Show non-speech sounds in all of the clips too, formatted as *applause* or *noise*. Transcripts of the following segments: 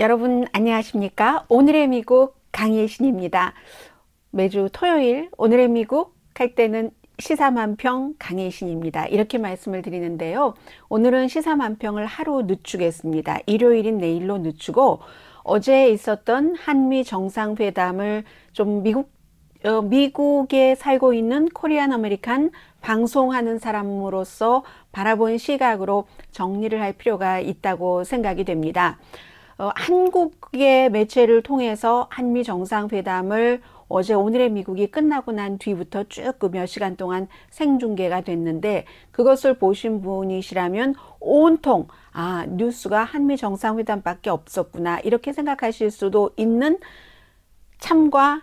여러분 안녕하십니까? 오늘의 미국 강예신입니다. 매주 토요일 오늘의 미국 할 때는 시사만평 강예신입니다. 이렇게 말씀을 드리는데요. 오늘은 시사만평을 하루 늦추겠습니다. 일요일인 내일로 늦추고 어제 있었던 한미 정상회담을 좀 미국 어, 미국에 살고 있는 코리안 아메리칸 방송하는 사람으로서 바라본 시각으로 정리를 할 필요가 있다고 생각이 됩니다. 어, 한국의 매체를 통해서 한미 정상회담을 어제 오늘의 미국이 끝나고 난 뒤부터 쭉 몇 시간 동안 생중계가 됐는데 그것을 보신 분이시라면 온통 아 뉴스가 한미 정상회담밖에 없었구나 이렇게 생각하실 수도 있는 참과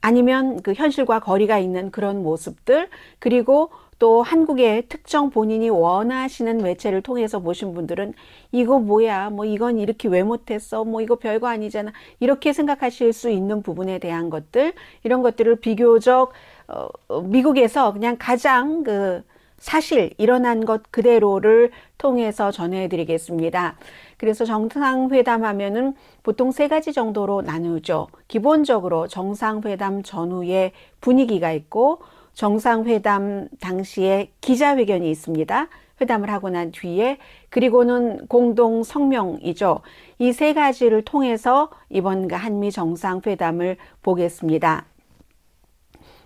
아니면 그 현실과 거리가 있는 그런 모습들 그리고 또 한국의 특정 본인이 원하시는 매체를 통해서 보신 분들은 이거 뭐야 뭐 이건 이렇게 왜 못했어 뭐 이거 별거 아니잖아 이렇게 생각하실 수 있는 부분에 대한 것들 이런 것들을 비교적 어, 어 미국에서 그냥 가장 그 사실 일어난 것 그대로를 통해서 전해드리겠습니다. 그래서 정상회담 하면은 보통 세 가지 정도로 나누죠. 기본적으로 정상회담 전후에 분위기가 있고 정상회담 당시에 기자회견이 있습니다. 회담을 하고 난 뒤에 그리고는 공동 성명이죠. 이 세 가지를 통해서 이번 한미 정상회담을 보겠습니다.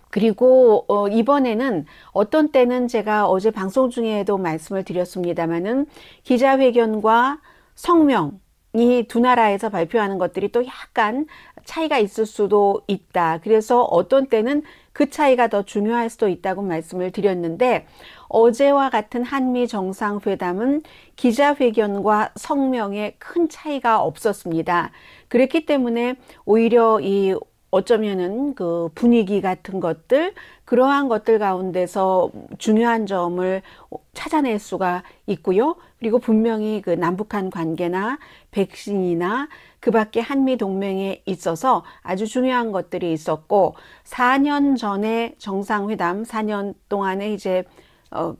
그리고 어, 이번에는 어떤 때는 제가 어제 방송 중에도 말씀을 드렸습니다마는 기자회견과 성명 이두 나라에서 발표하는 것들이 또 약간 차이가 있을 수도 있다. 그래서 어떤 때는 그 차이가 더 중요할 수도 있다고 말씀을 드렸는데 어제와 같은 한미 정상회담은 기자회견과 성명에 큰 차이가 없었습니다. 그랬기 때문에 오히려 이 어쩌면은 그 분위기 같은 것들, 그러한 것들 가운데서 중요한 점을 찾아낼 수가 있고요. 그리고 분명히 그 남북한 관계나 백신이나 그 밖에 한미 동맹에 있어서 아주 중요한 것들이 있었고 4년 전에 정상회담 4년 동안에 이제 어,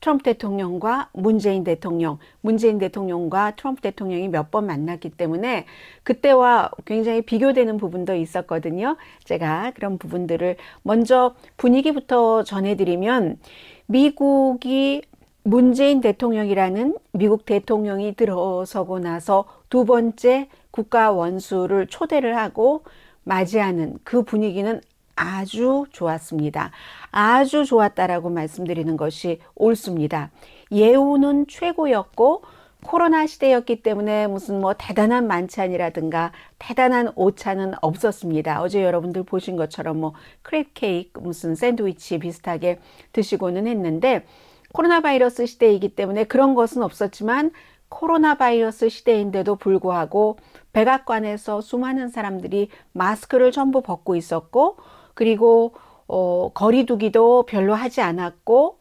트럼프 대통령과 문재인 대통령, 문재인 대통령과 트럼프 대통령이 몇 번 만났기 때문에 그때와 굉장히 비교되는 부분도 있었거든요. 제가 그런 부분들을 먼저 분위기부터 전해드리면 미국이 문재인 대통령이라는 미국 대통령이 들어서고 나서 두 번째 국가 원수를 초대를 하고 맞이하는 그 분위기는 아주 좋았습니다. 아주 좋았다라고 말씀드리는 것이 옳습니다. 예우는 최고였고 코로나 시대였기 때문에 무슨 뭐 대단한 만찬이라든가 대단한 오차는 없었습니다. 어제 여러분들 보신 것처럼 뭐 크랩 케이크 무슨 샌드위치 비슷하게 드시고는 했는데 코로나 바이러스 시대이기 때문에 그런 것은 없었지만 코로나 바이러스 시대인데도 불구하고 백악관에서 수많은 사람들이 마스크를 전부 벗고 있었고 그리고 어, 거리두기도 별로 하지 않았고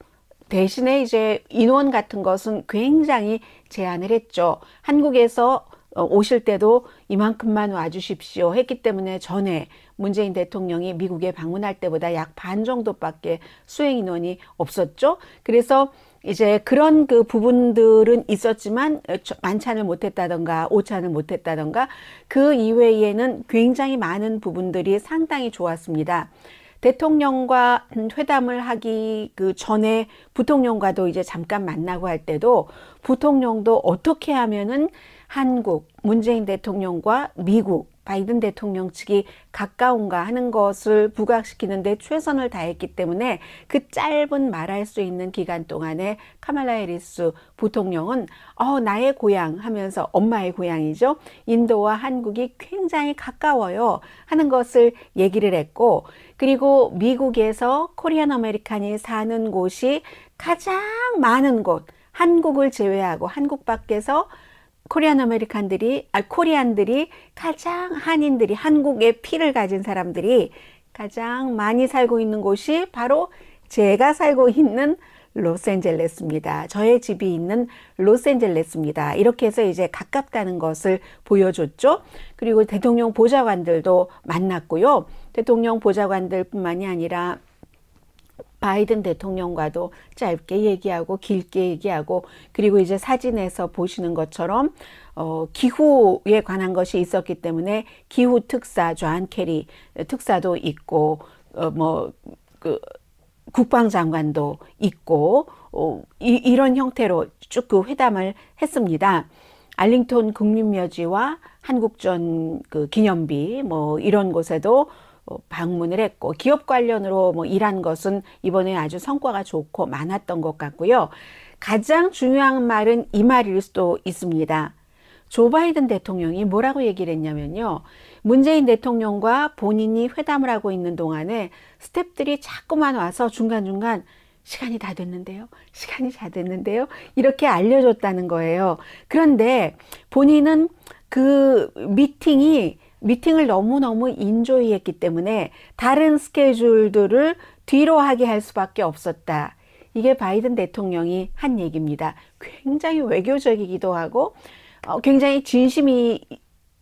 대신에 이제 인원 같은 것은 굉장히 제한을 했죠. 한국에서 어, 오실 때도 이만큼만 와주십시오 했기 때문에 전에 문재인 대통령이 미국에 방문할 때보다 약 반 정도밖에 수행 인원이 없었죠. 그래서 이제 그런 그 부분들은 있었지만 어, 만찬을 못했다던가 오찬을 못했다던가 그 이외에는 굉장히 많은 부분들이 상당히 좋았습니다. 대통령과 회담을 하기 그 전에 부통령과도 이제 잠깐 만나고 할 때도 부통령도 어떻게 하면은 한국 문재인 대통령과 미국 바이든 대통령 측이 가까운가 하는 것을 부각시키는데 최선을 다했기 때문에 그 짧은 말할 수 있는 기간 동안에 카말라 해리스 부통령은 어, 나의 고향 하면서 엄마의 고향이죠. 인도와 한국이 굉장히 가까워요 하는 것을 얘기를 했고 그리고 미국에서 코리안 아메리칸이 사는 곳이 가장 많은 곳 한국을 제외하고 한국 밖에서 코리안 아메리칸들이 아 코리안들이 가장 한인들이 한국의 피를 가진 사람들이 가장 많이 살고 있는 곳이 바로 제가 살고 있는 로스앤젤레스입니다. 저의 집이 있는 로스앤젤레스입니다. 이렇게 해서 이제 가깝다는 것을 보여줬죠. 그리고 대통령 보좌관들도 만났고요. 대통령 보좌관들뿐만이 아니라 바이든 대통령과도 짧게 얘기하고 길게 얘기하고 그리고 이제 사진에서 보시는 것처럼 어, 기후에 관한 것이 있었기 때문에 기후 특사 조한 캐리 특사도 있고 어, 뭐그 국방장관도 있고 어, 이, 이런 형태로 쭉 그 회담을 했습니다. 알링턴 국립묘지와 한국전 그 기념비 뭐 이런 곳에도 어, 방문을 했고 기업 관련으로 뭐 일한 것은 이번에 아주 성과가 좋고 많았던 것 같고요. 가장 중요한 말은 이 말일 수도 있습니다. 조 바이든 대통령이 뭐라고 얘기를 했냐면요. 문재인 대통령과 본인이 회담을 하고 있는 동안에 스탭들이 자꾸만 와서 중간중간 시간이 다 됐는데요. 시간이 다 됐는데요. 이렇게 알려줬다는 거예요. 그런데 본인은 그 미팅이 미팅을 너무너무 인조이했기 때문에 다른 스케줄들을 뒤로 하게 할 수밖에 없었다. 이게 바이든 대통령이 한 얘기입니다. 굉장히 외교적이기도 하고 어, 굉장히 진심이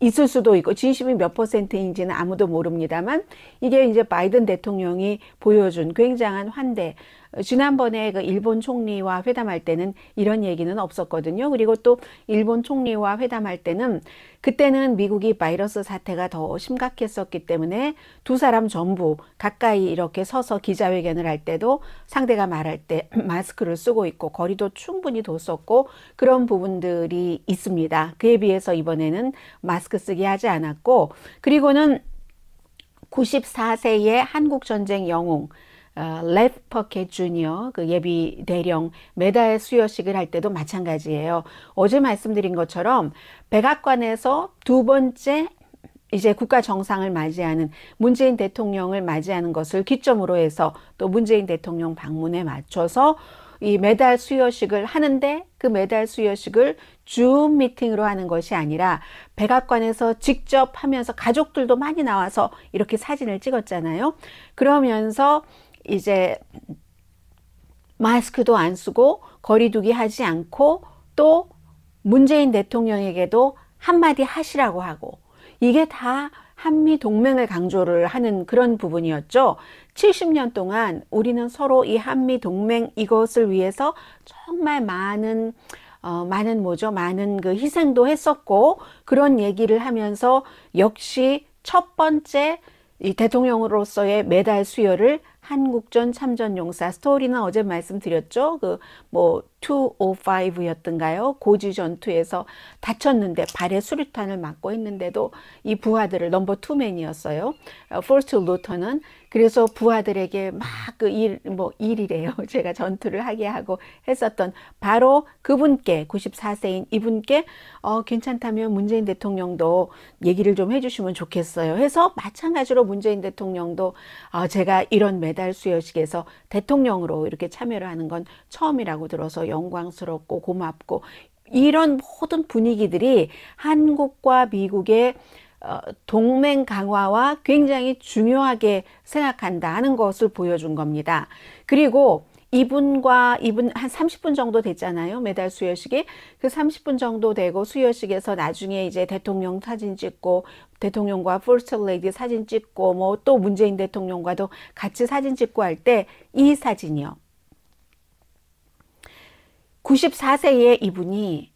있을 수도 있고 진심이 몇 퍼센트인지는 아무도 모릅니다만 이게 이제 바이든 대통령이 보여준 굉장한 환대 지난번에 그 일본 총리와 회담할 때는 이런 얘기는 없었거든요. 그리고 또 일본 총리와 회담할 때는 그때는 미국이 바이러스 사태가 더 심각했었기 때문에 두 사람 전부 가까이 이렇게 서서 기자회견을 할 때도 상대가 말할 때 *clears throat* 마스크를 쓰고 있고 거리도 충분히 뒀었고 그런 부분들이 있습니다. 그에 비해서 이번에는 마스크 쓰기 하지 않았고 그리고는 94세의 한국전쟁 영웅 레 어, 퍼켓 주니어 그 예비 대령 메달 수여식을 할 때도 마찬가지예요. 어제 말씀드린 것처럼 백악관에서 두 번째 이제 국가 정상을 맞이하는 문재인 대통령을 맞이하는 것을 기점으로 해서 또 문재인 대통령 방문에 맞춰서 이 메달 수여식을 하는데 그 메달 수여식을 줌 미팅으로 하는 것이 아니라 백악관에서 직접 하면서 가족들도 많이 나와서 이렇게 사진을 찍었잖아요. 그러면서 이제 마스크도 안 쓰고 거리두기 하지 않고 또 문재인 대통령에게도 한마디 하시라고 하고 이게 다 한미 동맹을 강조를 하는 그런 부분이었죠. 70년 동안 우리는 서로 이 한미 동맹 이것을 위해서 정말 많은 어, 많은 뭐죠? 많은 그 희생도 했었고 그런 얘기를 하면서 역시 첫 번째 이 대통령으로서의 메달 수여를 한국전 참전용사 스토리는 어제 말씀드렸죠. 그 뭐 205였던가요? 고지 전투에서 다쳤는데 발에 수류탄을 맞고 했는데도 이 부하들을 넘버 투맨이었어요. 포스트 어, 루터는 그래서 부하들에게 막 그 일, 뭐 일이래요. *laughs* 제가 전투를 하게 하고 했었던 바로 그분께 94세인 이분께 어, 괜찮다면 문재인 대통령도 얘기를 좀 해주시면 좋겠어요. 해서 마찬가지로 문재인 대통령도 어, 제가 이런 메달 수여식에서 대통령으로 이렇게 참여를 하는 건 처음이라고 들어서 영광스럽고 고맙고 이런 모든 분위기들이 한국과 미국의 어, 동맹 강화와 굉장히 중요하게 생각한다 는 것을 보여준 겁니다. 그리고 이분과 이분 한 30분 정도 됐잖아요. 매달 수여식이. 그 30분 정도 되고 수여식에서 나중에 이제 대통령 사진 찍고 대통령과 퍼스트 레디 사진 찍고 뭐 또 문재인 대통령과도 같이 사진 찍고 할 때 이 사진이요. 94세의 이분이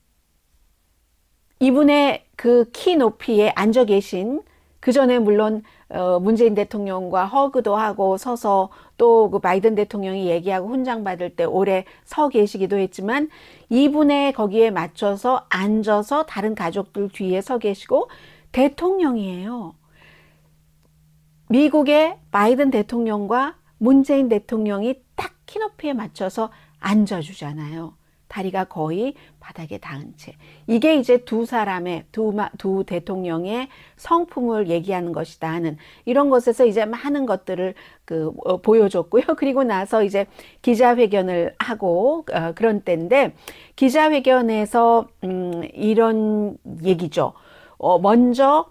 이분의 그키 높이에 앉아 계신 그 전에 물론 어, 문재인 대통령과 허그도 하고 서서 또 그 바이든 대통령이 얘기하고 훈장 받을 때 오래 서 계시기도 했지만 이분의 거기에 맞춰서 앉아서 다른 가족들 뒤에 서 계시고 대통령이에요. 미국의 바이든 대통령과 문재인 대통령이 딱 키높이에 맞춰서 앉아주잖아요. 다리가 거의 바닥에 닿은 채. 이게 이제 두 사람의, 두, 두 대통령의 성품을 얘기하는 것이다 하는 이런 것에서 이제 많은 것들을 그, 어, 보여줬고요. *laughs* 그리고 나서 이제 기자회견을 하고 어, 그런 때인데 기자회견에서 음, 이런 얘기죠. 어, 먼저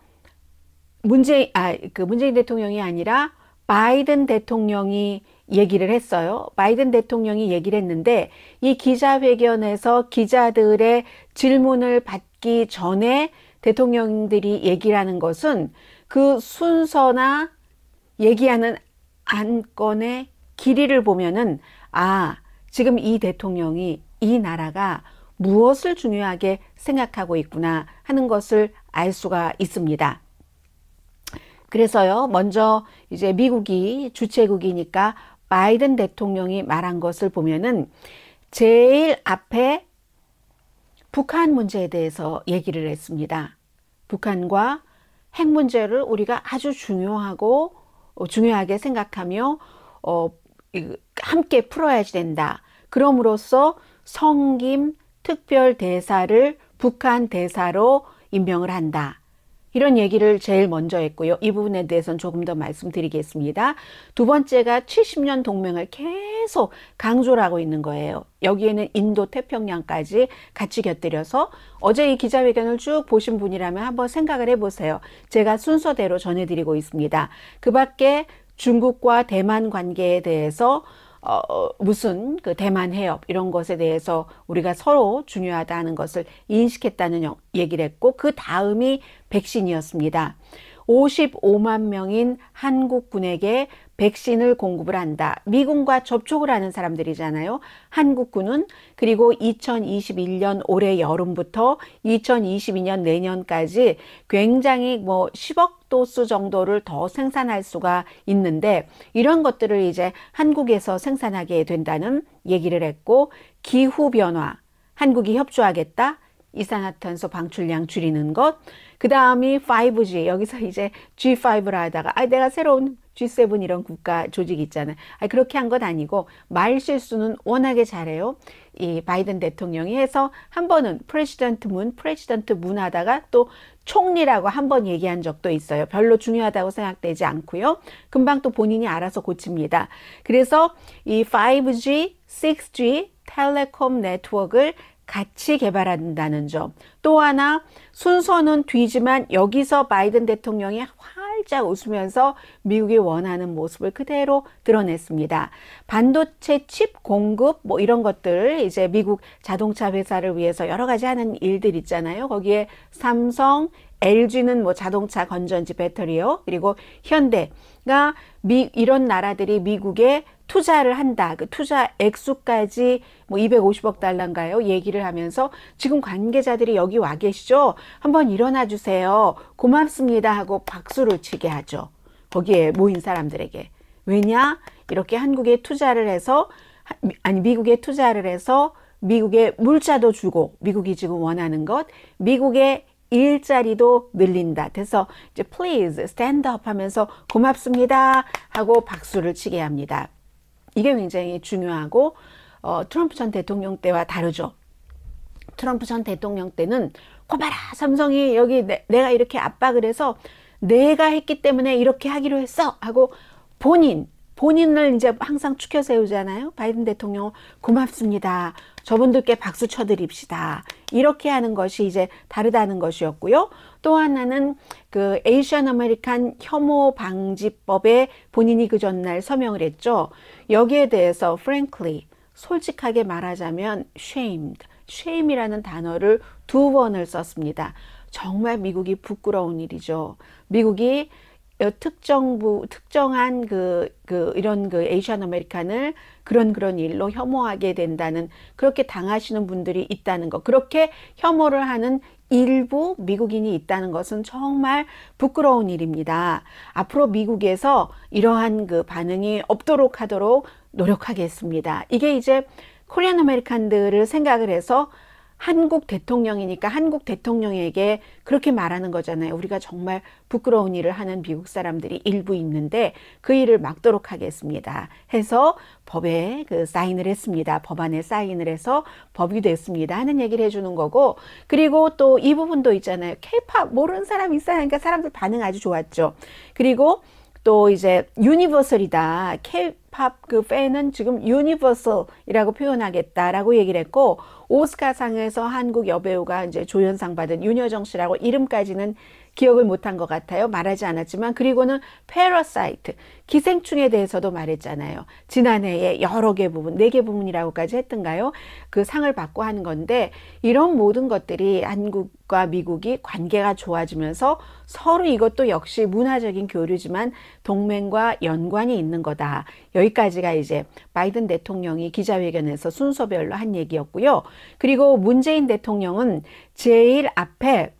문재, 아, 그 문재인 대통령이 아니라 바이든 대통령이 얘기를 했어요. 바이든 대통령이 얘기를 했는데 이 기자회견에서 기자들의 질문을 받기 전에 대통령들이 얘기라는 것은 그 순서나 얘기하는 안건의 길이를 보면은 아, 지금 이 대통령이 이 나라가 무엇을 중요하게 생각하고 있구나 하는 것을 알 수가 있습니다. 그래서요, 먼저 이제 미국이 주최국이니까 바이든 대통령이 말한 것을 보면은 제일 앞에 북한 문제에 대해서 얘기를 했습니다. 북한과 핵 문제를 우리가 아주 중요하고 어, 중요하게 생각하며 어, 함께 풀어야 된다. 그럼으로써 성김 특별 대사를 북한 대사로 임명을 한다. 이런 얘기를 제일 먼저 했고요. 이 부분에 대해서는 조금 더 말씀드리겠습니다. 두 번째가 70년 동맹을 계속 강조를 하고 있는 거예요. 여기에는 인도 태평양까지 같이 곁들여서 어제 이 기자회견을 쭉 보신 분이라면 한번 생각을 해보세요. 제가 순서대로 전해드리고 있습니다. 그 밖에 중국과 대만 관계에 대해서 어, 어, 무슨 그 대만 해협 이런 것에 대해서 우리가 서로 중요하다는 것을 인식했다는 얘기를 했고 그 다음이 백신이었습니다. 55만 명인 한국군에게 백신을 공급을 한다. 미군과 접촉을 하는 사람들이잖아요. 한국군은 그리고 2021년 올해 여름부터 2022년 내년까지 굉장히 뭐 10억 도수 정도를 더 생산할 수가 있는데 이런 것들을 이제 한국에서 생산하게 된다는 얘기를 했고 기후 변화 한국이 협조하겠다. 이산화탄소 방출량 줄이는 것. 그 다음이 5G. 여기서 이제 G5라 하다가, 아, 내가 새로운 G7 이런 국가 조직 있잖아요. 아, 그렇게 한 건 아니고, 말 실수는 워낙에 잘해요. 이 바이든 대통령이 해서 한 번은 프레시던트 문, 프레시던트 문 하다가 또 총리라고 한 번 얘기한 적도 있어요. 별로 중요하다고 생각되지 않고요. 금방 또 본인이 알아서 고칩니다. 그래서 이 5G, 6G, 텔레콤 네트워크를 같이 개발한다는 점. 또 하나 순서는 뒤지만 여기서 바이든 대통령이 활짝 웃으면서 미국이 원하는 모습을 그대로 드러냈습니다. 반도체 칩 공급 뭐 이런 것들 이제 미국 자동차 회사를 위해서 여러 가지 하는 일들 있잖아요. 거기에 삼성, LG는 뭐 자동차 건전지 배터리요. 그리고 현대가 미, 이런 나라들이 미국의 투자를 한다. 그 투자 액수까지 뭐 250억 달러인가요? 얘기를 하면서 지금 관계자들이 여기 와 계시죠? 한번 일어나 주세요. 고맙습니다. 하고 박수를 치게 하죠. 거기에 모인 사람들에게. 왜냐? 이렇게 한국에 투자를 해서, 아니, 미국에 투자를 해서 미국에 물자도 주고, 미국이 지금 원하는 것, 미국의 일자리도 늘린다. 그래서 이제 please stand up 하면서 고맙습니다 하고 박수를 치게 합니다. 이게 굉장히 중요하고 어, 트럼프 전 대통령 때와 다르죠. 트럼프 전 대통령 때는 꼬봐라 삼성이 여기 내, 내가 이렇게 압박을 해서 내가 했기 때문에 이렇게 하기로 했어 하고 본인 본인을 이제 항상 추켜 세우잖아요. 바이든 대통령 고맙습니다. 저분들께 박수 쳐드립시다. 이렇게 하는 것이 이제 다르다는 것이었고요. 또 하나는 그 에이시안 아메리칸 혐오 방지법에 본인이 그 전날 서명을 했죠. 여기에 대해서 frankly 솔직하게 말하자면 shamed, shame이라는 단어를 두 번을 썼습니다. 정말 미국이 부끄러운 일이죠. 미국이 어, 특정부 특정한 그, 그 이런 그 에이션 아메리칸을 그런 그런 일로 혐오하게 된다는 그렇게 당하시는 분들이 있다는 것 그렇게 혐오를 하는 일부 미국인이 있다는 것은 정말 부끄러운 일입니다. 앞으로 미국에서 이러한 그 반응이 없도록 하도록 노력하겠습니다. 이게 이제 코리안 아메리칸들을 생각을 해서 한국 대통령이니까 한국 대통령에게 그렇게 말하는 거잖아요. 우리가 정말 부끄러운 일을 하는 미국 사람들이 일부 있는데 그 일을 막도록 하겠습니다. 해서 법에 그 사인을 했습니다. 법안에 사인을 해서 법이 됐습니다. 하는 얘기를 해주는 거고 그리고 또 이 부분도 있잖아요. 케이팝 모르는 사람이 있어야하니까 사람들 반응 아주 좋았죠. 그리고 또 이제 유니버설이다. 케이팝 그 팬은 지금 유니버설이라고 표현하겠다라고 얘기를 했고 오스카상에서 한국 여배우가 이제 조연상 받은 윤여정 씨라고 이름까지는 기억을 못한 것 같아요. 말하지 않았지만 그리고는 패러사이트 기생충에 대해서도 말했잖아요. 지난해에 여러 개 부분, 네 개 부분이라고까지 했던가요? 그 상을 받고 하는 건데 이런 모든 것들이 한국과 미국이 관계가 좋아지면서 서로 이것도 역시 문화적인 교류지만 동맹과 연관이 있는 거다. 여기까지가 이제 바이든 대통령이 기자회견에서 순서별로 한 얘기였고요. 그리고 문재인 대통령은 제일 앞에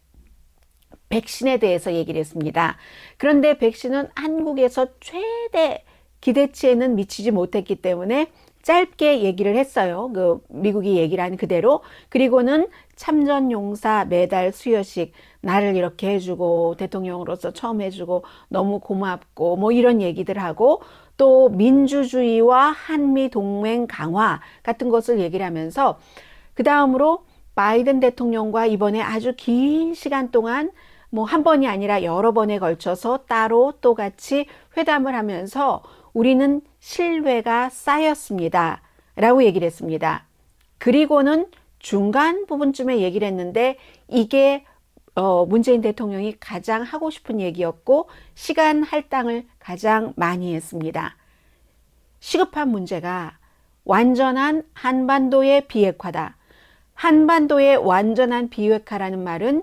백신에 대해서 얘기를 했습니다. 그런데 백신은 한국에서 최대 기대치에는 미치지 못했기 때문에 짧게 얘기를 했어요. 그 미국이 얘기를 한 그대로. 그리고는 참전 용사 매달 수여식 나를 이렇게 해주고 대통령으로서 처음 해주고 너무 고맙고 뭐 이런 얘기들 하고 또 민주주의와 한미 동맹 강화 같은 것을 얘기를 하면서 그 다음으로 바이든 대통령과 이번에 아주 긴 시간 동안 뭐한 번이 아니라 여러 번에 걸쳐서 따로 또 같이 회담을 하면서 우리는 신뢰가 쌓였습니다. 라고 얘기를 했습니다. 그리고는 중간 부분쯤에 얘기를 했는데 이게 어, 문재인 대통령이 가장 하고 싶은 얘기였고 시간 할당을 가장 많이 했습니다. 시급한 문제가 완전한 한반도의 비핵화다. 한반도의 완전한 비핵화라는 말은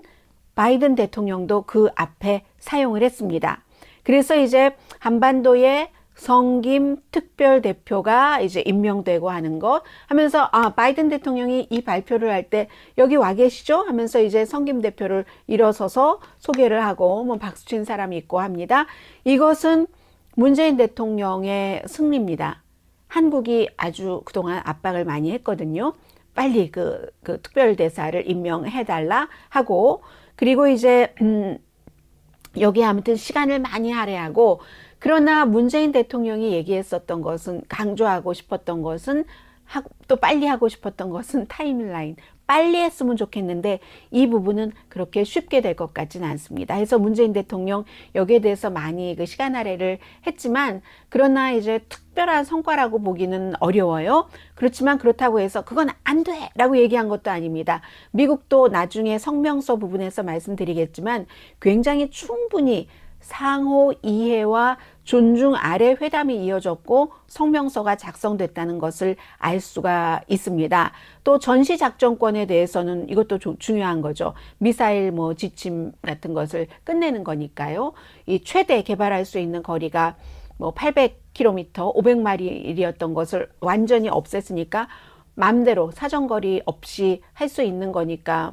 바이든 대통령도 그 앞에 사용을 했습니다. 그래서 이제 한반도의 성김 특별 대표가 이제 임명되고 하는 것 하면서 아 바이든 대통령이 이 발표를 할 때 여기 와 계시죠 하면서 이제 성김 대표를 일어서서 소개를 하고 뭐 박수 친 사람이 있고 합니다. 이것은 문재인 대통령의 승리입니다. 한국이 아주 그동안 압박을 많이 했거든요. 빨리 그, 그 특별대사를 임명해달라 하고 그리고 이제 음, 여기 아무튼 시간을 많이 할애하고 그러나 문재인 대통령이 얘기했었던 것은 강조하고 싶었던 것은 또 빨리 하고 싶었던 것은 타임라인 빨리 했으면 좋겠는데 이 부분은 그렇게 쉽게 될 것같지는 않습니다. 그래서 문재인 대통령 여기에 대해서 많이 그 시간 아래를 했지만 그러나 이제 특별한 성과라고 보기는 어려워요. 그렇지만 그렇다고 해서 그건 안 돼! 라고 얘기한 것도 아닙니다. 미국도 나중에 성명서 부분에서 말씀드리겠지만 굉장히 충분히 상호 이해와 존중 아래 회담이 이어졌고 성명서가 작성됐다는 것을 알 수가 있습니다. 또 전시 작전권에 대해서는 이것도 중요한 거죠. 미사일 뭐 지침 같은 것을 끝내는 거니까요. 이 최대 개발할 수 있는 거리가 뭐 800km, 500마일이었던 것을 완전히 없앴으니까 맘대로 사정거리 없이 할 수 있는 거니까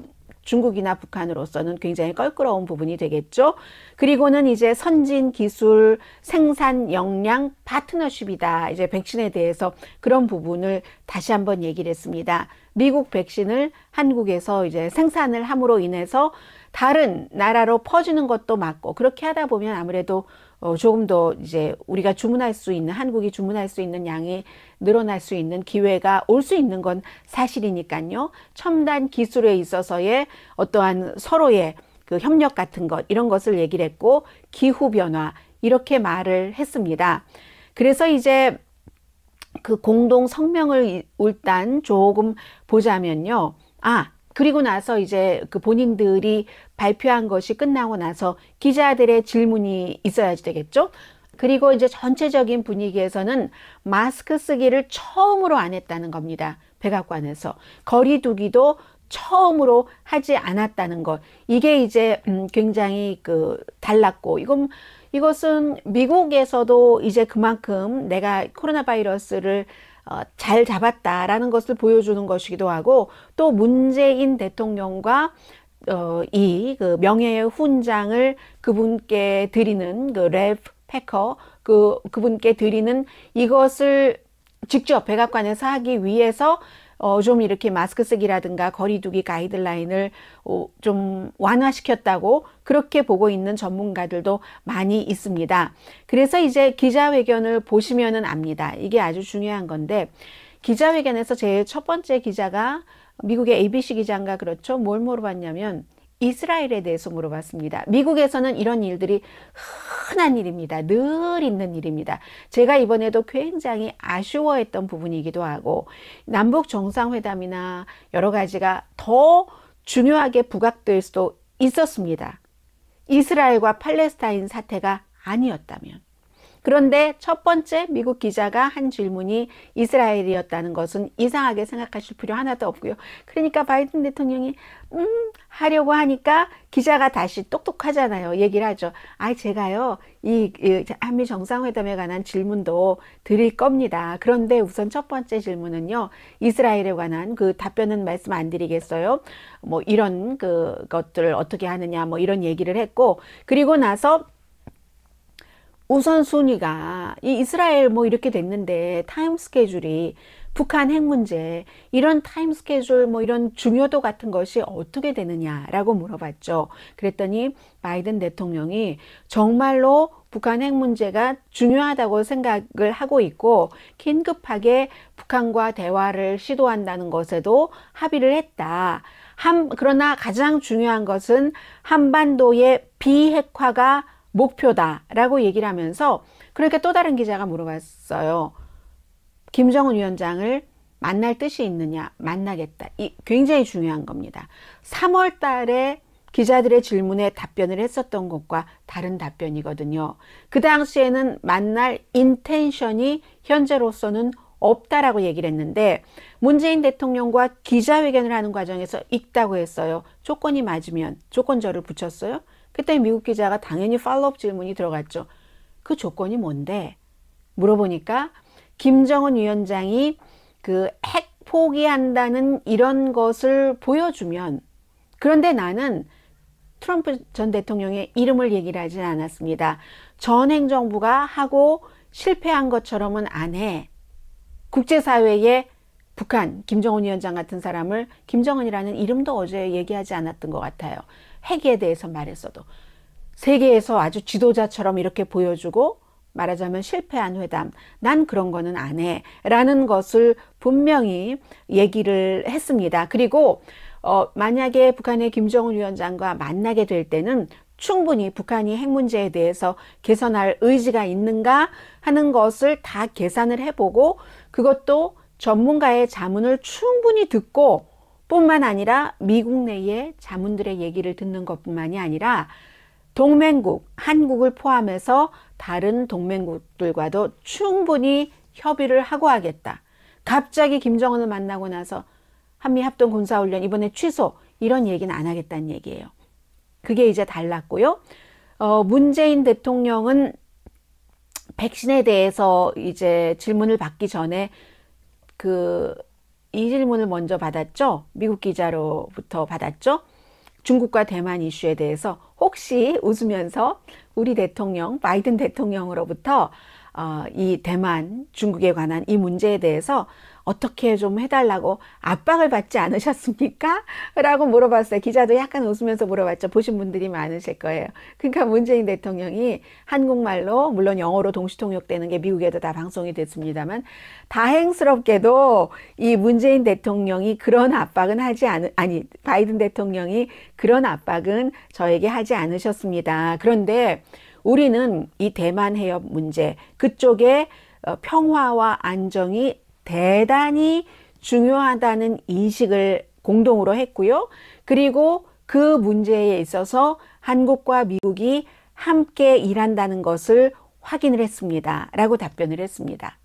중국이나 북한으로서는 굉장히 껄끄러운 부분이 되겠죠. 그리고는 이제 선진 기술, 생산 역량 파트너십이다. 이제 백신에 대해서 그런 부분을 다시 한번 얘기를 했습니다. 미국 백신을 한국에서 이제 생산을 함으로 인해서 다른 나라로 퍼지는 것도 맞고 그렇게 하다 보면 아무래도 어, 조금 더 이제 우리가 주문할 수 있는 한국이 주문할 수 있는 양이 늘어날 수 있는 기회가 올 수 있는 건 사실이니까요. 첨단 기술에 있어서의 어떠한 서로의 그 협력 같은 것 이런 것을 얘기를 했고 기후 변화 이렇게 말을 했습니다. 그래서 이제 그 공동 성명을 일단 조금 보자면요. 아, 그리고 나서 이제 그 본인들이 발표한 것이 끝나고 나서 기자들의 질문이 있어야지 되겠죠. 그리고 이제 전체적인 분위기에서는 마스크 쓰기를 처음으로 안 했다는 겁니다. 백악관에서. 거리두기도 처음으로 하지 않았다는 것. 이게 이제 음, 굉장히 그 달랐고, 이건 이것은 미국에서도 이제 그만큼 내가 코로나 바이러스를 어, 잘 잡았다라는 것을 보여주는 것이기도 하고 또 문재인 대통령과 어, 이그 명예의 훈장을 그분께 드리는 그랩 패커 그 그분께 드리는 이것을 직접 백악관에서 하기 위해서 어, 좀 이렇게 마스크 쓰기라든가 거리두기 가이드라인을 어, 좀 완화시켰다고 그렇게 보고 있는 전문가들도 많이 있습니다. 그래서 이제 기자회견을 보시면은 압니다. 이게 아주 중요한 건데 기자회견에서 제일 첫 번째 기자가 미국의 ABC 기자인가 그렇죠. 뭘 물어봤냐면 이스라엘에 대해서 물어봤습니다. 미국에서는 이런 일들이 흔한 일입니다. 늘 있는 일입니다. 제가 이번에도 굉장히 아쉬워했던 부분이기도 하고 남북 정상회담이나 여러 가지가 더 중요하게 부각될 수도 있었습니다. 이스라엘과 팔레스타인 사태가 아니었다면 그런데 첫 번째 미국 기자가 한 질문이 이스라엘이었다는 것은 이상하게 생각하실 필요 하나도 없고요. 그러니까 바이든 대통령이 음 하려고 하니까 기자가 다시 똑똑하잖아요. 얘기를 하죠. 아, 제가요 이, 이 한미 정상회담에 관한 질문도 드릴 겁니다. 그런데 우선 첫 번째 질문은요 이스라엘에 관한 그 답변은 말씀 안 드리겠어요. 뭐 이런 그 것들을 어떻게 하느냐 뭐 이런 얘기를 했고 그리고 나서 우선순위가 이 이스라엘 뭐 이렇게 됐는데 타임 스케줄이 북한 핵 문제 이런 타임 스케줄 뭐 이런 중요도 같은 것이 어떻게 되느냐라고 물어봤죠. 그랬더니 바이든 대통령이 정말로 북한 핵 문제가 중요하다고 생각을 하고 있고 긴급하게 북한과 대화를 시도한다는 것에도 합의를 했다. 한, 그러나 가장 중요한 것은 한반도의 비핵화가 목표다라고 얘기를 하면서 그렇게 또 다른 기자가 물어봤어요. 김정은 위원장을 만날 뜻이 있느냐? 만나겠다. 이 굉장히 중요한 겁니다. 3월 달에 기자들의 질문에 답변을 했었던 것과 다른 답변이거든요. 그 당시에는 만날 인텐션이 현재로서는 없다라고 얘기를 했는데 문재인 대통령과 기자회견을 하는 과정에서 있다고 했어요. 조건이 맞으면 조건절을 붙였어요. 그때 미국 기자가 당연히 팔로업 질문이 들어갔죠. 그 조건이 뭔데? 물어보니까 김정은 위원장이 그 핵 포기한다는 이런 것을 보여주면 그런데 나는 트럼프 전 대통령의 이름을 얘기를 하진 않았습니다. 전 행정부가 하고 실패한 것처럼은 안 해. 국제사회에 북한 김정은 위원장 같은 사람을 김정은이라는 이름도 어제 얘기하지 않았던 것 같아요. 핵에 대해서 말했어도 세계에서 아주 지도자처럼 이렇게 보여주고 말하자면 실패한 회담, 난 그런 거는 안 해. 라는 것을 분명히 얘기를 했습니다. 그리고, 어, 만약에 북한의 김정은 위원장과 만나게 될 때는 충분히 북한이 핵 문제에 대해서 개선할 의지가 있는가 하는 것을 다 계산을 해보고 그것도 전문가의 자문을 충분히 듣고 뿐만 아니라 미국 내의 자문들의 얘기를 듣는 것뿐만이 아니라 동맹국, 한국을 포함해서 다른 동맹국들과도 충분히 협의를 하고 하겠다. 갑자기 김정은을 만나고 나서 한미 합동 군사훈련 이번에 취소 이런 얘기는 안 하겠다는 얘기예요. 그게 이제 달랐고요. 어, 문재인 대통령은 백신에 대해서 이제 질문을 받기 전에 그이 질문을 먼저 받았죠. 미국 기자로부터 받았죠. 중국과 대만 이슈에 대해서 혹시 웃으면서 우리 대통령 바이든 대통령으로부터 어, 이 대만 중국에 관한 이 문제에 대해서 어떻게 좀 해달라고 압박을 받지 않으셨습니까? *laughs* 라고 물어봤어요. 기자도 약간 웃으면서 물어봤죠. 보신 분들이 많으실 거예요. 그러니까 문재인 대통령이 한국말로 물론 영어로 동시통역되는 게 미국에도 다 방송이 됐습니다만 다행스럽게도 이 문재인 대통령이 그런 압박은 하지 않은 아니 바이든 대통령이 그런 압박은 저에게 하지 않으셨습니다. 그런데 우리는 이 대만 해협 문제 그쪽에 어, 평화와 안정이 대단히 중요하다는 인식을 공동으로 했고요. 그리고 그 문제에 있어서 한국과 미국이 함께 일한다는 것을 확인을 했습니다. 라고 답변을 했습니다.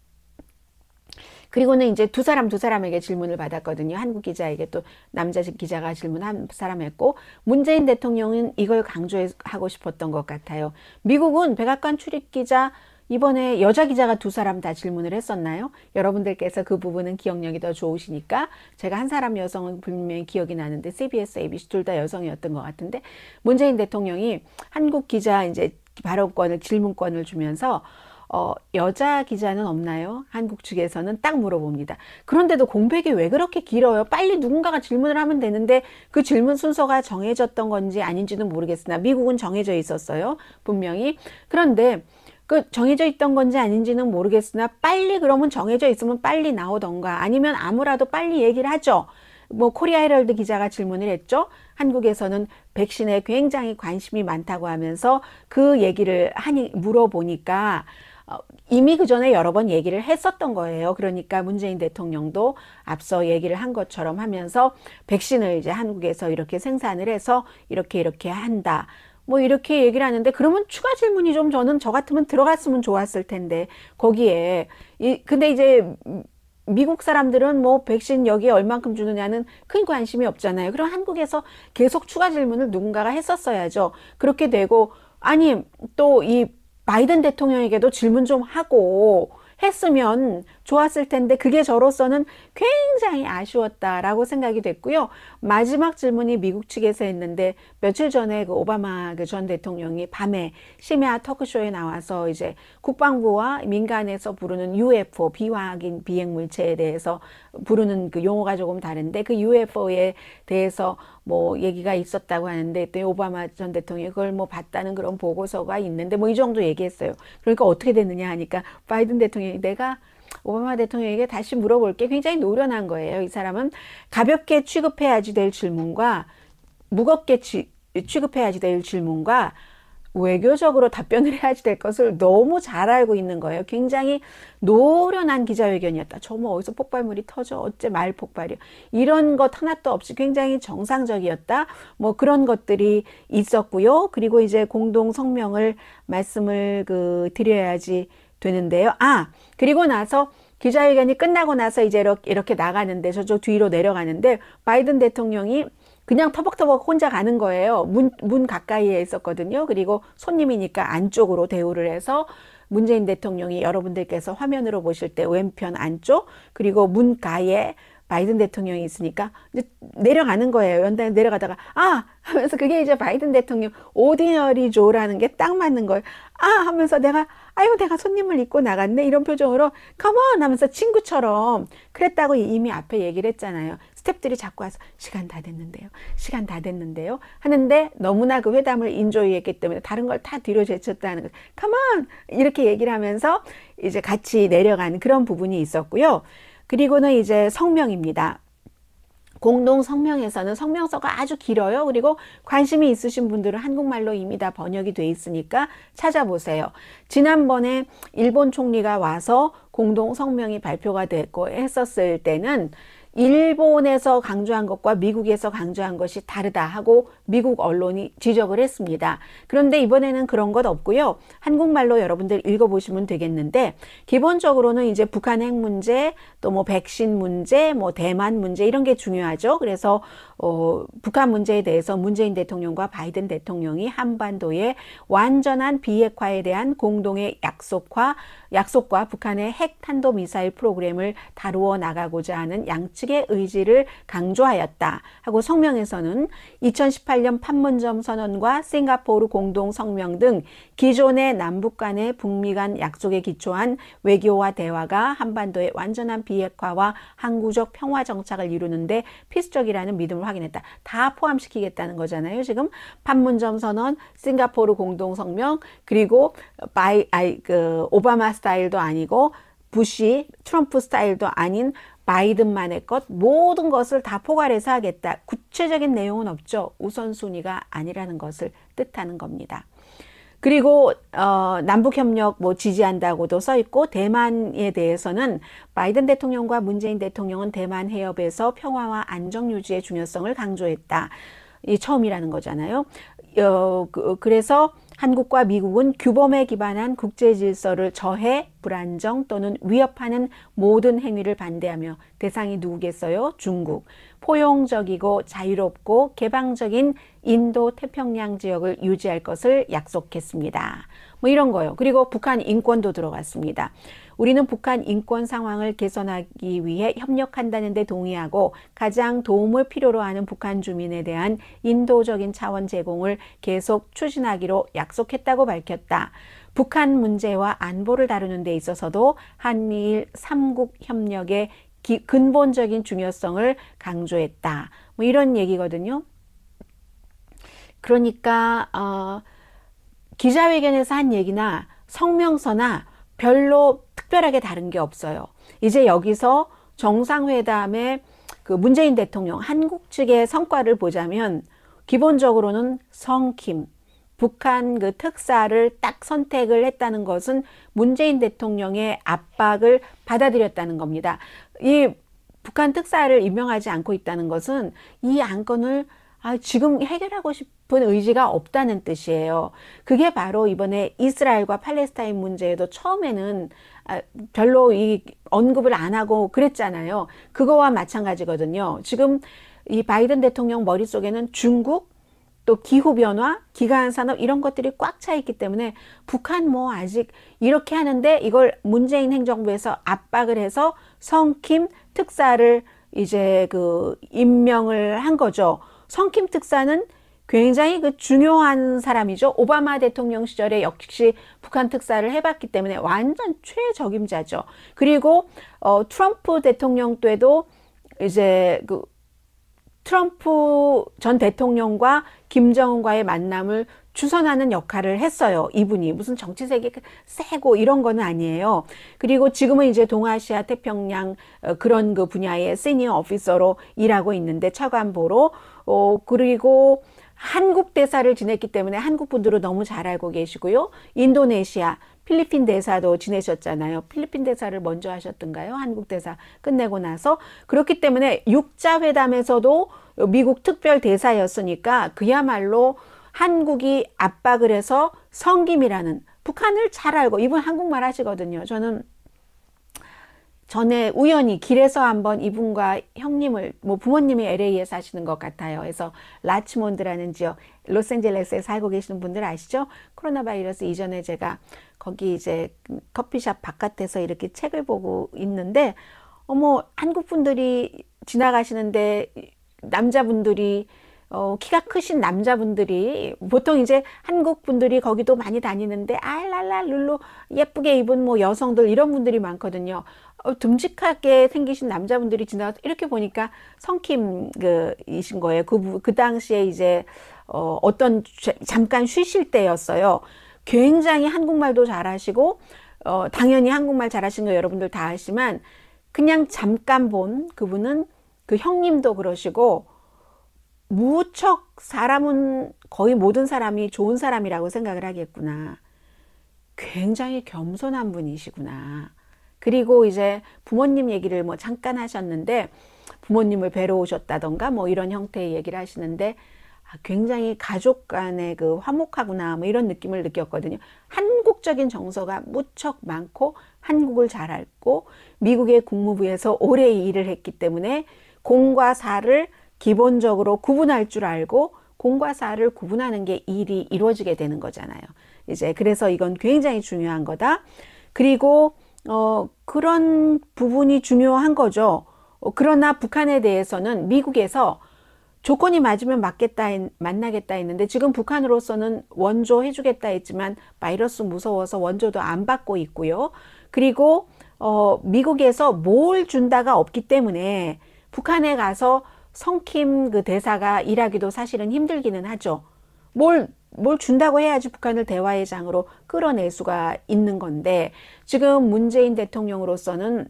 그리고는 이제 두 사람 두 사람에게 질문을 받았거든요. 한국 기자에게 또 남자 기자가 질문 한 사람 했고 문재인 대통령은 이걸 강조하고 싶었던 것 같아요. 미국은 백악관 출입 기자 이번에 여자 기자가 두 사람 다 질문을 했었나요? 여러분들께서 그 부분은 기억력이 더 좋으시니까 제가 한 사람 여성은 분명히 기억이 나는데 CBS, ABC 둘 다 여성이었던 것 같은데 문재인 대통령이 한국 기자 이제 발언권을 질문권을 주면서 어, 여자 기자는 없나요? 한국 측에서는 딱 물어봅니다. 그런데도 공백이 왜 그렇게 길어요? 빨리 누군가가 질문을 하면 되는데 그 질문 순서가 정해졌던 건지 아닌지는 모르겠으나 미국은 정해져 있었어요. 분명히. 그런데 그 정해져 있던 건지 아닌지는 모르겠으나 빨리 그러면 정해져 있으면 빨리 나오던가 아니면 아무라도 빨리 얘기를 하죠. 뭐 코리아 헤럴드 기자가 질문을 했죠. 한국에서는 백신에 굉장히 관심이 많다고 하면서 그 얘기를 하니 물어보니까 어, 이미 그 전에 여러 번 얘기를 했었던 거예요. 그러니까 문재인 대통령도 앞서 얘기를 한 것처럼 하면서 백신을 이제 한국에서 이렇게 생산을 해서 이렇게 이렇게 한다. 뭐 이렇게 얘기를 하는데 그러면 추가 질문이 좀 저는 저 같으면 들어갔으면 좋았을 텐데 거기에 이 근데 이제 미국 사람들은 뭐 백신 여기에 얼만큼 주느냐는 큰 관심이 없잖아요. 그럼 한국에서 계속 추가 질문을 누군가가 했었어야죠. 그렇게 되고 아니 또 이 바이든 대통령에게도 질문 좀 하고 했으면 좋았을 텐데 그게 저로서는 굉장히 아쉬웠다라고 생각이 됐고요. 마지막 질문이 미국 측에서 했는데 며칠 전에 그 오바마 그 전 대통령이 밤에 심야 터크쇼에 나와서 이제 국방부와 민간에서 부르는 UFO 비확인 비행 물체에 대해서 부르는 그 용어가 조금 다른데 그 UFO에 대해서 뭐 얘기가 있었다고 하는데 그때 오바마 전 대통령이 그걸 뭐 봤다는 그런 보고서가 있는데 뭐 이 정도 얘기했어요. 그러니까 어떻게 됐느냐 하니까 바이든 대통령이 내가 오바마 대통령에게 다시 물어볼 게 굉장히 노련한 거예요. 이 사람은 가볍게 취급해야지 될 질문과 무겁게 취, 취급해야지 될 질문과 외교적으로 답변을 해야지 될 것을 너무 잘 알고 있는 거예요. 굉장히 노련한 기자회견이었다. 저 뭐 어디서 폭발물이 터져 어째 말 폭발이요. 이런 것 하나도 없이 굉장히 정상적이었다. 뭐 그런 것들이 있었고요. 그리고 이제 공동 성명을 말씀을 그 드려야지 되는데요. 아, 그리고 나서 기자회견이 끝나고 나서 이제 이렇게, 이렇게 나가는데 저쪽 뒤로 내려가는데 바이든 대통령이 그냥 터벅터벅 혼자 가는 거예요. 문, 문 가까이에 있었거든요. 그리고 손님이니까 안쪽으로 대우를 해서 문재인 대통령이 여러분들께서 화면으로 보실 때 왼편 안쪽 그리고 문가에 바이든 대통령이 있으니까 이제 내려가는 거예요. 연단에 내려가다가 아 하면서 그게 이제 바이든 대통령 오디너리 조라는 게 딱 맞는 거예요. 아 하면서 내가 아이고 내가 손님을 잊고 나갔네 이런 표정으로 컴온 하면서 친구처럼 그랬다고 이미 앞에 얘기를 했잖아요. 스탭들이 자꾸 와서 시간 다 됐는데요. 시간 다 됐는데요. 하는데 너무나 그 회담을 인조이했기 때문에 다른 걸 다 뒤로 제쳤다는 거. 예요 컴온 이렇게 얘기를 하면서 이제 같이 내려간 그런 부분이 있었고요. 그리고는 이제 성명입니다. 공동 성명에서는 성명서가 아주 길어요. 그리고 관심이 있으신 분들은 한국말로 이미 다 번역이 돼 있으니까 찾아보세요. 지난번에 일본 총리가 와서 공동 성명이 발표가 됐고 했었을 때는 일본에서 강조한 것과 미국에서 강조한 것이 다르다 하고 미국 언론이 지적을 했습니다. 그런데 이번에는 그런 것 없고요. 한국말로 여러분들 읽어보시면 되겠는데 기본적으로는 이제 북한 핵 문제 또 뭐 백신 문제 뭐 대만 문제 이런 게 중요하죠. 그래서 어, 북한 문제에 대해서 문재인 대통령과 바이든 대통령이 한반도의 완전한 비핵화에 대한 공동의 약속과 약속과 북한의 핵 탄도 미사일 프로그램을 다루어 나가고자 하는 양측 측의 의지를 강조하였다 하고 성명에서는 2018년 판문점 선언과 싱가포르 공동 성명 등 기존의 남북 간의 북미 간 약속에 기초한 외교와 대화가 한반도의 완전한 비핵화와 항구적 평화 정착을 이루는데 필수적이라는 믿음을 확인했다. 다 포함시키겠다는 거잖아요. 지금 판문점 선언, 싱가포르 공동 성명 그리고 바이 아이 그 오바마 스타일도 아니고 부시 트럼프 스타일도 아닌 바이든만의 것 모든 것을 다 포괄해서 하겠다. 구체적인 내용은 없죠. 우선순위가 아니라는 것을 뜻하는 겁니다. 그리고 어, 남북협력 뭐 지지한다고도 써 있고 대만에 대해서는 바이든 대통령과 문재인 대통령은 대만 해협에서 평화와 안정 유지의 중요성을 강조했다. 이 처음이라는 거잖아요. 어, 그, 그래서 한국과 미국은 규범에 기반한 국제 질서를 저해, 불안정 또는 위협하는 모든 행위를 반대하며 대상이 누구겠어요? 중국. 포용적이고 자유롭고 개방적인 인도 태평양 지역을 유지할 것을 약속했습니다. 뭐 이런 거요. 그리고 북한 인권도 들어갔습니다. 우리는 북한 인권 상황을 개선하기 위해 협력한다는 데 동의하고 가장 도움을 필요로 하는 북한 주민에 대한 인도적인 차원 제공을 계속 추진하기로 약속했다고 밝혔다. 북한 문제와 안보를 다루는 데 있어서도 한미일 3국 협력의 기, 근본적인 중요성을 강조했다. 뭐 이런 얘기거든요. 그러니까 어, 기자회견에서 한 얘기나 성명서나 별로 특별하게 다른 게 없어요. 이제 여기서 정상회담의 그 문재인 대통령 한국 측의 성과를 보자면 기본적으로는 성킴, 북한 그 특사를 딱 선택을 했다는 것은 문재인 대통령의 압박을 받아들였다는 겁니다. 이 북한 특사를 임명하지 않고 있다는 것은 이 안건을 아, 지금 해결하고 싶은 의지가 없다는 뜻이에요. 그게 바로 이번에 이스라엘과 팔레스타인 문제에도 처음에는 아, 별로 이 언급을 안 하고 그랬잖아요. 그거와 마찬가지거든요. 지금 이 바이든 대통령 머릿속에는 중국, 또 기후변화, 기간산업 이런 것들이 꽉 차 있기 때문에 북한 뭐 아직 이렇게 하는데 이걸 문재인 행정부에서 압박을 해서 성킴 특사를 이제 그 임명을 한 거죠. 성킴 특사는 굉장히 그 중요한 사람이죠. 오바마 대통령 시절에 역시 북한 특사를 해봤기 때문에 완전 최적임자죠. 그리고 어, 트럼프 대통령 때도 이제 그 트럼프 전 대통령과 김정은과의 만남을 주선하는 역할을 했어요. 이분이 무슨 정치색이 그 세고 이런 거는 아니에요. 그리고 지금은 이제 동아시아 태평양 어, 그런 그 분야의 시니어 오피서로 일하고 있는데 차관보로 어, 그리고 한국 대사를 지냈기 때문에 한국 분들은 너무 잘 알고 계시고요. 인도네시아, 필리핀 대사도 지내셨잖아요. 필리핀 대사를 먼저 하셨던가요? 한국 대사 끝내고 나서. 그렇기 때문에 육자 회담에서도 미국 특별 대사였으니까 그야말로 한국이 압박을 해서 성김이라는 북한을 잘 알고 이분 한국말 하시거든요. 저는 전에 우연히 길에서 한번 이분과 형님을 뭐 부모님이 LA에 사시는 것 같아요. 그래서 라치몬드라는 지역 로스앤젤레스에 살고 계시는 분들 아시죠? 코로나 바이러스 이전에 제가 거기 이제 커피숍 바깥에서 이렇게 책을 보고 있는데 어머 한국 분들이 지나가시는데 남자분들이 어, 키가 크신 남자분들이 보통 이제 한국 분들이 거기도 많이 다니는데 알랄라 아, 룰루 예쁘게 입은 뭐 여성들 이런 분들이 많거든요. 어, 듬직하게 생기신 남자분들이 지나서 이렇게 보니까 성킴 그 이신 거예요. 그, 그 당시에 이제 어, 어떤 잠깐 쉬실 때였어요. 굉장히 한국말도 잘하시고 어, 당연히 한국말 잘하시는 거 여러분들 다 아시지만 그냥 잠깐 본 그분은 그 형님도 그러시고 무척 사람은 거의 모든 사람이 좋은 사람이라고 생각을 하겠구나. 굉장히 겸손한 분이시구나. 그리고 이제 부모님 얘기를 뭐 잠깐 하셨는데 부모님을 뵈러 오셨다던가 뭐 이런 형태의 얘기를 하시는데 아, 굉장히 가족 간의 그 화목하구나 뭐 이런 느낌을 느꼈거든요. 한국적인 정서가 무척 많고 한국을 잘 알고 미국의 국무부에서 오래 일을 했기 때문에 공과 사를 기본적으로 구분할 줄 알고 공과 사를 구분하는 게 일이 이루어지게 되는 거잖아요. 이제 그래서 이건 굉장히 중요한 거다. 그리고 어 그런 부분이 중요한 거죠. 어, 그러나 북한에 대해서는 미국에서 조건이 맞으면 맞겠다 만나겠다 했는데 지금 북한으로서는 원조 해주겠다 했지만 바이러스 무서워서 원조도 안 받고 있고요. 그리고 어 미국에서 뭘 준다가 없기 때문에 북한에 가서 성킴 그 대사가 일하기도 사실은 힘들기는 하죠. 뭘, 뭘 준다고 해야지 북한을 대화의 장으로 끌어낼 수가 있는 건데 지금 문재인 대통령으로서는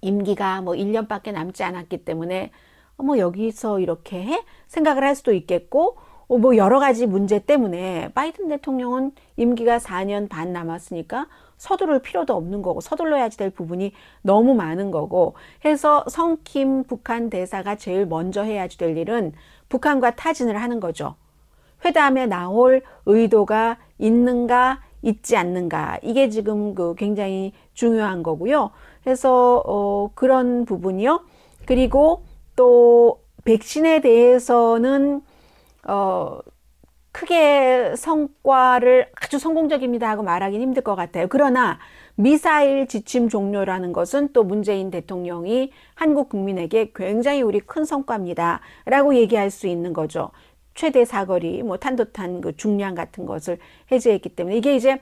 임기가 뭐 1년밖에 남지 않았기 때문에 어머 여기서 이렇게 해? 생각을 할 수도 있겠고 어, 뭐 여러 가지 문제 때문에 바이든 대통령은 임기가 4년 반 남았으니까 서두를 필요도 없는 거고 서둘러야지 될 부분이 너무 많은 거고 해서 성킴 북한 대사가 제일 먼저 해야지 될 일은 북한과 타진을 하는 거죠. 회담에 나올 의도가 있는가 있지 않는가 이게 지금 그 굉장히 중요한 거고요. 그래서 어 그런 부분이요. 그리고 또 백신에 대해서는 어 크게 성과를 아주 성공적입니다 하고 말하기는 힘들 것 같아요. 그러나 미사일 지침 종료라는 것은 또 문재인 대통령이 한국 국민에게 굉장히 우리 큰 성과입니다. 라고 얘기할 수 있는 거죠. 최대 사거리, 뭐 탄도탄 그 중량 같은 것을 해제했기 때문에 이게 이제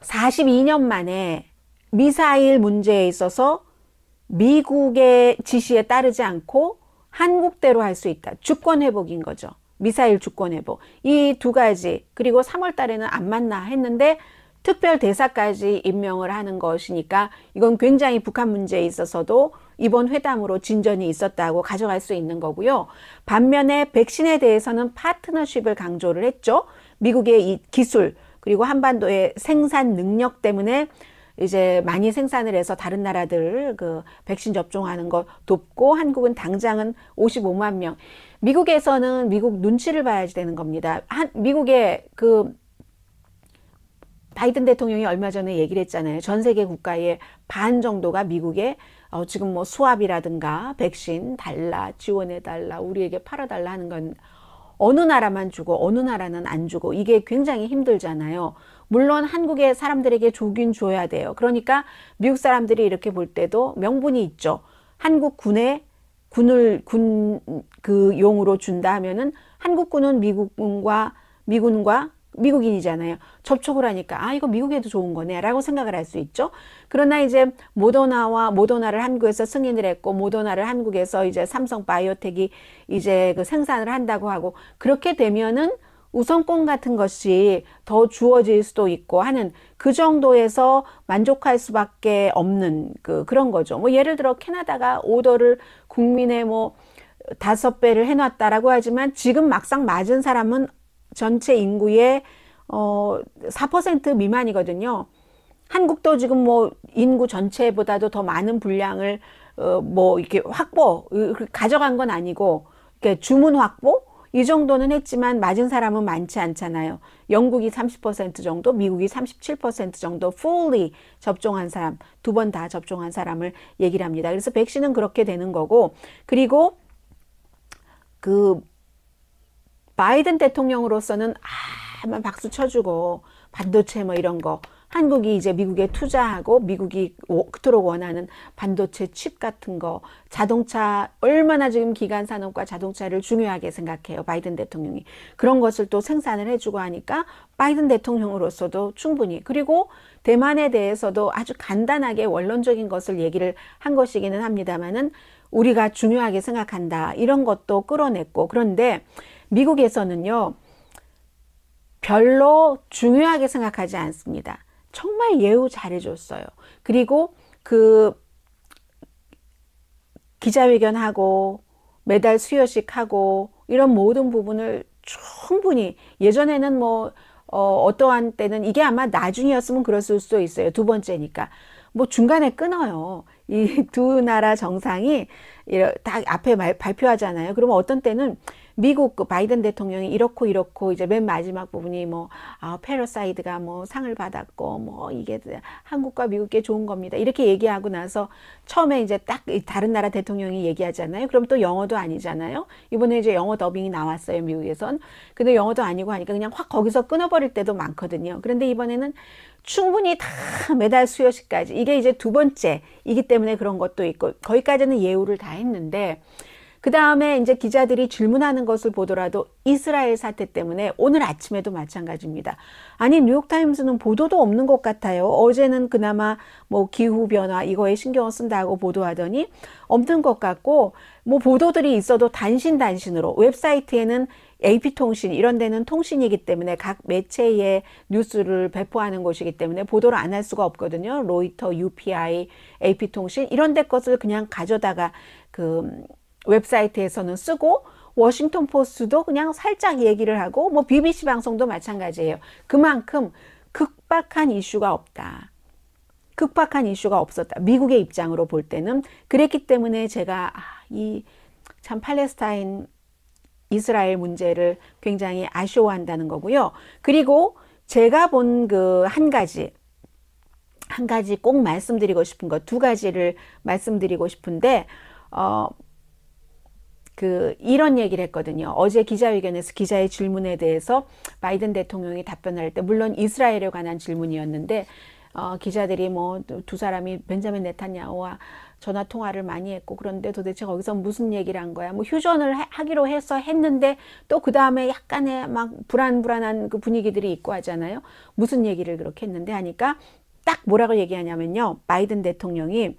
42년 만에 미사일 문제에 있어서 미국의 지시에 따르지 않고 한국대로 할 수 있다. 주권 회복인 거죠. 미사일 주권 회복 이 두 가지 그리고 3월 달에는 안 만나 했는데 특별 대사까지 임명을 하는 것이니까 이건 굉장히 북한 문제에 있어서도 이번 회담으로 진전이 있었다고 가져갈 수 있는 거고요. 반면에 백신에 대해서는 파트너십을 강조를 했죠. 미국의 이 기술 그리고 한반도의 생산 능력 때문에 이제 많이 생산을 해서 다른 나라들 그 백신 접종하는 거 돕고 한국은 당장은 55만 명 미국에서는 미국 눈치를 봐야지 되는 겁니다. 한, 미국의 그 바이든 대통령이 얼마 전에 얘기를 했잖아요. 전 세계 국가의 반 정도가 미국의 어, 지금 뭐 수압이라든가 백신 달라, 지원해달라, 우리에게 팔아달라 하는 건 어느 나라만 주고 어느 나라는 안 주고 이게 굉장히 힘들잖아요. 물론 한국의 사람들에게 조긴 줘야 돼요. 그러니까 미국 사람들이 이렇게 볼 때도 명분이 있죠. 한국 군에 군을 군 그 용으로 준다 하면은 한국군은 미국군과 미군과 미국인이잖아요. 접촉을 하니까 아 이거 미국에도 좋은 거네라고 생각을 할 수 있죠. 그러나 이제 모더나와 모더나를 한국에서 승인을 했고 모더나를 한국에서 이제 삼성 바이오텍이 이제 그 생산을 한다고 하고 그렇게 되면은 우선권 같은 것이 더 주어질 수도 있고 하는 그 정도에서 만족할 수밖에 없는 그 그런 거죠. 뭐 예를 들어 캐나다가 오더를 국민의 뭐 다섯 배를 해놨다라고 하지만 지금 막상 맞은 사람은 전체 인구의 어4% 미만이거든요. 한국도 지금 뭐 인구 전체보다도 더 많은 분량을 어, 뭐 이렇게 확보 가져간 건 아니고 이렇게 주문 확보 이 정도는 했지만 맞은 사람은 많지 않잖아요. 영국이 30% 정도, 미국이 37% 정도 fully 접종한 사람, 두 번 다 접종한 사람을 얘기를 합니다. 그래서 백신은 그렇게 되는 거고, 그리고 그 바이든 대통령으로서는 아, 만 박수 쳐주고, 반도체 뭐 이런 거 한국이 이제 미국에 투자하고 미국이 그토록 원하는 반도체 칩 같은 거 자동차 얼마나 지금 기간 산업과 자동차를 중요하게 생각해요. 바이든 대통령이 그런 것을 또 생산을 해주고 하니까 바이든 대통령으로서도 충분히 그리고 대만에 대해서도 아주 간단하게 원론적인 것을 얘기를 한 것이기는 합니다만은 우리가 중요하게 생각한다 이런 것도 끌어냈고 그런데 미국에서는요 별로 중요하게 생각하지 않습니다. 정말 예우 잘해줬어요. 그리고 그 기자회견하고 매달 수여식하고 이런 모든 부분을 충분히 예전에는 뭐 어, 어떠한 때는 이게 아마 나중이었으면 그랬을 수도 있어요. 두 번째니까 뭐 중간에 끊어요. 이 두 나라 정상이 다 앞에 말, 발표하잖아요. 그러면 어떤 때는 미국 그 바이든 대통령이 이렇고 이렇고 이제 맨 마지막 부분이 뭐 아, 패러사이드가 뭐 상을 받았고 뭐 이게 한국과 미국께 좋은 겁니다. 이렇게 얘기하고 나서 처음에 이제 딱 다른 나라 대통령이 얘기하잖아요. 그럼 또 영어도 아니잖아요. 이번에 이제 영어 더빙이 나왔어요. 미국에선. 근데 영어도 아니고 하니까 그냥 확 거기서 끊어버릴 때도 많거든요. 그런데 이번에는 충분히 다 매달 수요식까지 이게 이제 두 번째이기 때문에 그런 것도 있고 거기까지는 예우를 다 했는데 그 다음에 이제 기자들이 질문하는 것을 보더라도 이스라엘 사태 때문에 오늘 아침에도 마찬가지입니다. 아니 뉴욕타임스는 보도도 없는 것 같아요. 어제는 그나마 뭐 기후 변화 이거에 신경을 쓴다고 보도하더니 없는 것 같고 뭐 보도들이 있어도 단신 단신으로 웹사이트에는 AP통신 이런 데는 통신이기 때문에 각 매체에 뉴스를 배포하는 것이기 때문에 보도를 안 할 수가 없거든요. 로이터, UPI, AP통신 이런 데 것을 그냥 가져다가 그 웹사이트에서는 쓰고 워싱턴 포스트도 그냥 살짝 얘기를 하고 뭐 BBC 방송도 마찬가지예요. 그만큼 극박한 이슈가 없다. 극박한 이슈가 없었다. 미국의 입장으로 볼 때는 그랬기 때문에 제가 아, 이참 팔레스타인 이스라엘 문제를 굉장히 아쉬워한다는 거고요. 그리고 제가 본 그 한 가지 한 가지 꼭 말씀드리고 싶은 것 두 가지를 말씀드리고 싶은데 어그 이런 얘기를 했거든요. 어제 기자회견에서 기자의 질문에 대해서 바이든 대통령이 답변할 때 물론 이스라엘에 관한 질문이었는데 어, 기자들이 뭐 두 사람이 벤자민 네타냐오와 전화 통화를 많이 했고 그런데 도대체 거기서 무슨 얘기를 한 거야? 뭐 휴전을 하기로 해서 했는데 또 그 다음에 약간의 막 불안불안한 그 분위기들이 있고 하잖아요. 무슨 얘기를 그렇게 했는데 하니까 딱 뭐라고 얘기하냐면요. 바이든 대통령이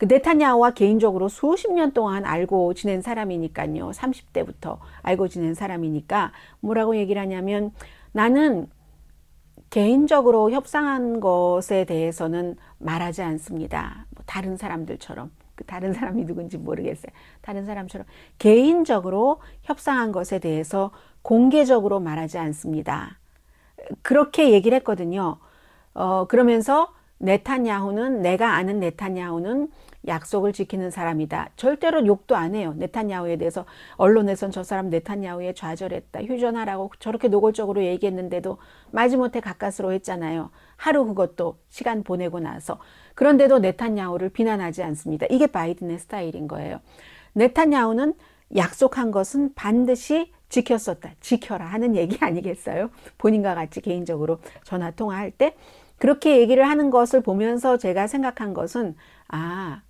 그 네타냐와 개인적으로 수십 년 동안 알고 지낸 사람이니까요. 30대부터 알고 지낸 사람이니까 뭐라고 얘기를 하냐면 나는 개인적으로 협상한 것에 대해서는 말하지 않습니다. 뭐 다른 사람들처럼. 그 다른 사람이 누군지 모르겠어요. 다른 사람처럼 개인적으로 협상한 것에 대해서 공개적으로 말하지 않습니다. 그렇게 얘기를 했거든요. 어, 그러면서 네타냐후는 내가 아는 네타냐후는 약속을 지키는 사람이다. 절대로 욕도 안 해요. 네탄야후에 대해서 언론에선 저 사람 네탄야후에 좌절했다. 휴전하라고 저렇게 노골적으로 얘기했는데도 마지못해 가까스로 했잖아요. 하루 그것도 시간 보내고 나서 그런데도 네탄야후를 비난하지 않습니다. 이게 바이든의 스타일인 거예요. 네탄야후는 약속한 것은 반드시 지켰었다. 지켜라 하는 얘기 *laughs* 아니겠어요? 본인과 같이 개인적으로 전화 통화할 때 그렇게 얘기를 하는 것을 보면서 제가 생각한 것은 아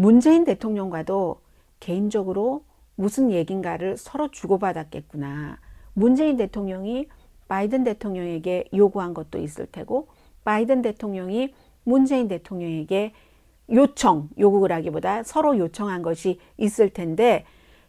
문재인 대통령과도 개인적으로 무슨 얘긴가를 서로 주고받았겠구나. 문재인 대통령이 바이든 대통령에게 요구한 것도 있을 테고, 바이든 대통령이 문재인 대통령에게 요청, 요구를 하기보다 서로 요청한 것이 있을 텐데,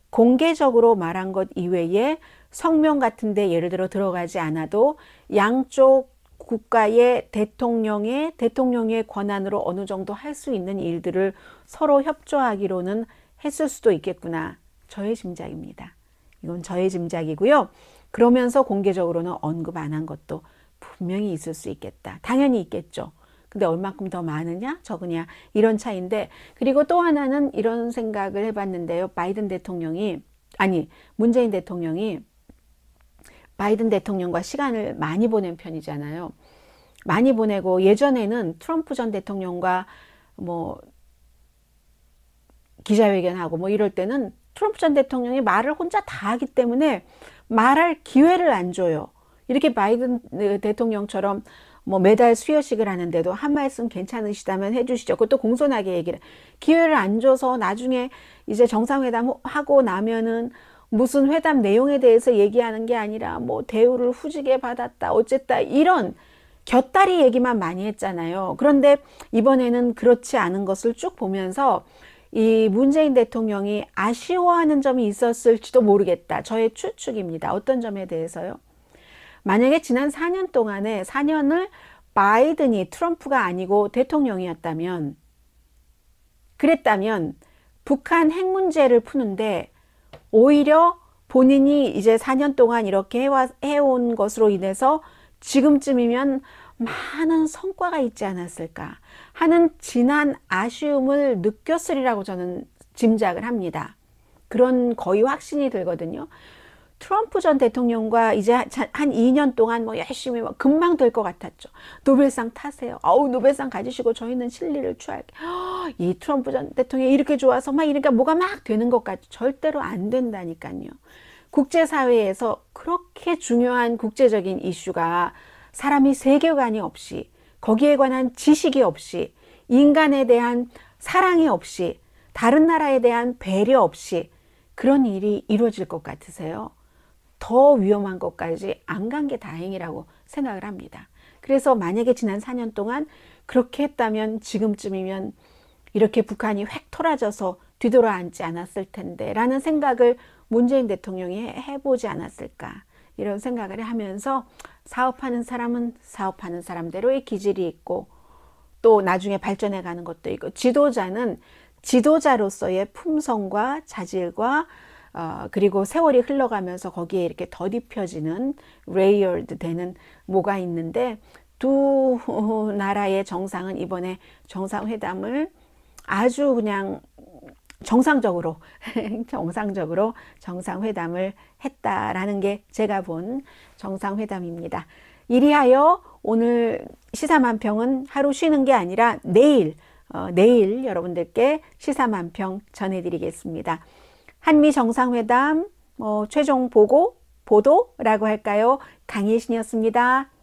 공개적으로 말한 것 이외에 성명 같은데 예를 들어 들어가지 않아도 양쪽 국가의 대통령의 대통령의 권한으로 어느 정도 할 수 있는 일들을 서로 협조하기로는 했을 수도 있겠구나. 저의 짐작입니다. 이건 저의 짐작이고요. 그러면서 공개적으로는 언급 안 한 것도 분명히 있을 수 있겠다. 당연히 있겠죠. 근데 얼만큼더 많으냐, 적으냐, 이런 차이인데, 그리고 또 하나는 이런 생각을 해봤는데요. 바이든 대통령이, 아니, 문재인 대통령이 바이든 대통령과 시간을 많이 보낸 편이잖아요. 많이 보내고 예전에는 트럼프 전 대통령과 뭐 기자회견하고 뭐 이럴 때는 트럼프 전 대통령이 말을 혼자 다 하기 때문에 말할 기회를 안 줘요. 이렇게 바이든 대통령처럼 뭐 매달 수여식을 하는데도 한 말씀 괜찮으시다면 해주시죠. 그것도 공손하게 얘기를 기회를 안 줘서 나중에 이제 정상회담 하고 나면은 무슨 회담 내용에 대해서 얘기하는 게 아니라 뭐 대우를 후지게 받았다 어쨌다 이런 곁다리 얘기만 많이 했잖아요. 그런데 이번에는 그렇지 않은 것을 쭉 보면서 이 문재인 대통령이 아쉬워하는 점이 있었을지도 모르겠다. 저의 추측입니다. 어떤 점에 대해서요? 만약에 지난 4년 동안에 4년을 바이든이 트럼프가 아니고 대통령이었다면 그랬다면 북한 핵 문제를 푸는데 오히려 본인이 이제 4년 동안 이렇게 해 해온 것으로 인해서 지금쯤이면 많은 성과가 있지 않았을까 하는 진한 아쉬움을 느꼈으리라고 저는 짐작을 합니다. 그런 거의 확신이 들거든요. 트럼프 전 대통령과 이제 한 2년 동안 뭐 열심히 뭐 금방 될 것 같았죠. 노벨상 타세요. 어우 노벨상 가지시고 저희는 실리를 추할게. 이 트럼프 전 대통령이 이렇게 좋아서 막 이러니까 뭐가 막 되는 것같지 절대로 안 된다니까요. 국제사회에서 그렇게 중요한 국제적인 이슈가 사람이 세계관이 없이 거기에 관한 지식이 없이 인간에 대한 사랑이 없이 다른 나라에 대한 배려 없이 그런 일이 이루어질 것 같으세요? 더 위험한 것까지 안 간 게 다행이라고 생각을 합니다. 그래서 만약에 지난 4년 동안 그렇게 했다면 지금쯤이면 이렇게 북한이 획 토라져서 뒤돌아 앉지 않았을 텐데 라는 생각을 문재인 대통령이 해보지 않았을까 이런 생각을 하면서 사업하는 사람은 사업하는 사람대로의 기질이 있고 또 나중에 발전해 가는 것도 있고 지도자는 지도자로서의 품성과 자질과 어, 그리고 세월이 흘러가면서 거기에 이렇게 더딥혀지는 레이어드 되는 뭐가 있는데 두 나라의 정상은 이번에 정상회담을 아주 그냥 정상적으로 *laughs* 정상적으로 정상회담을 했다라는 게 제가 본 정상회담입니다. 이리하여 오늘 시사만평은 하루 쉬는 게 아니라 내일 어, 내일 여러분들께 시사만평 전해드리겠습니다. 한미 정상회담 뭐 어, 최종 보고 보도라고 할까요? 강예신이었습니다.